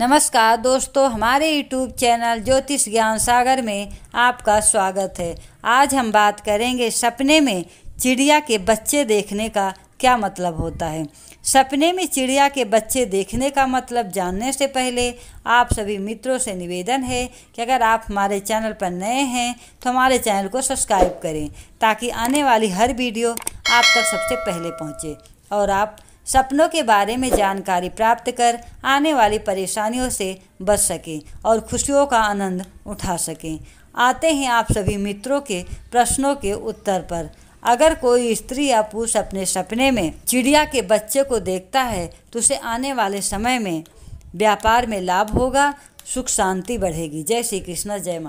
नमस्कार दोस्तों हमारे यूट्यूब चैनल ज्योतिष ज्ञान सागर में आपका स्वागत है आज हम बात करेंगे सपने में चिड़िया के बच्चे देखने का क्या मतलब होता है सपने में चिड़िया के बच्चे देखने का मतलब जानने से पहले आप सभी मित्रों से निवेदन है कि अगर आप हमारे चैनल पर नए हैं तो हमारे चैनल को सब्सक्राइब करें ताकि आने वाली हर वीडियो आप तक सबसे पहले पहुँचे और आप सपनों के बारे में जानकारी प्राप्त कर आने वाली परेशानियों से बच सकें और खुशियों का आनंद उठा सकें आते हैं आप सभी मित्रों के प्रश्नों के उत्तर पर अगर कोई स्त्री या पुरुष अपने सपने में चिड़िया के बच्चे को देखता है तो उसे आने वाले समय में व्यापार में लाभ होगा सुख शांति बढ़ेगी जय श्री कृष्ण जय माता